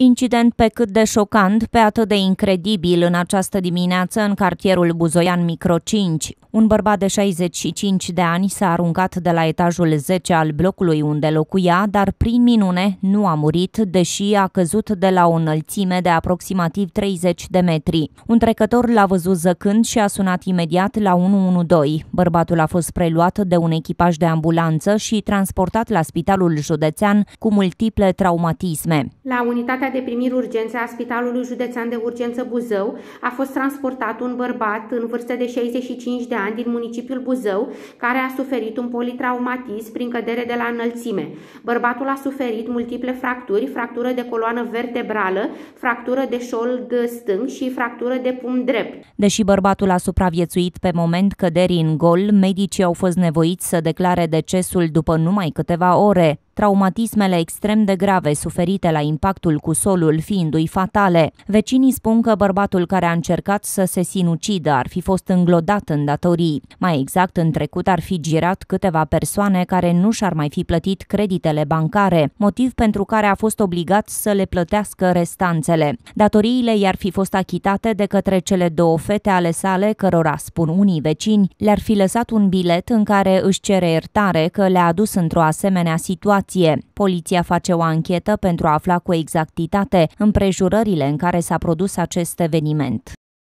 Incident pe cât de șocant, pe atât de incredibil în această dimineață în cartierul Buzoian Micro 5. Un bărbat de 65 de ani s-a aruncat de la etajul 10 al blocului unde locuia, dar prin minune nu a murit, deși a căzut de la o înălțime de aproximativ 30 de metri. Un trecător l-a văzut zăcând și a sunat imediat la 112. Bărbatul a fost preluat de un echipaj de ambulanță și transportat la spitalul județean cu multiple traumatisme. La unitatea unitatea de primiri urgențe a Spitalului Județean de Urgență Buzău a fost transportat un bărbat în vârstă de 65 de ani din municipiul Buzău, care a suferit un politraumatism prin cădere de la înălțime. Bărbatul a suferit multiple fracturi, fractură de coloană vertebrală, fractură de șold stâng și fractură de pumn drept. Deși bărbatul a supraviețuit pe moment căderii în gol, medicii au fost nevoiți să declare decesul după numai câteva ore traumatismele extrem de grave suferite la impactul cu solul fiindu-i fatale. Vecinii spun că bărbatul care a încercat să se sinucidă ar fi fost înglodat în datorii. Mai exact, în trecut ar fi girat câteva persoane care nu și-ar mai fi plătit creditele bancare, motiv pentru care a fost obligat să le plătească restanțele. Datoriile i-ar fi fost achitate de către cele două fete ale sale, cărora, spun unii vecini, le-ar fi lăsat un bilet în care își cere iertare că le-a adus într-o asemenea situație situație. Poliția face o anchetă pentru a afla cu exactitate împrejurările în care s-a produs acest eveniment.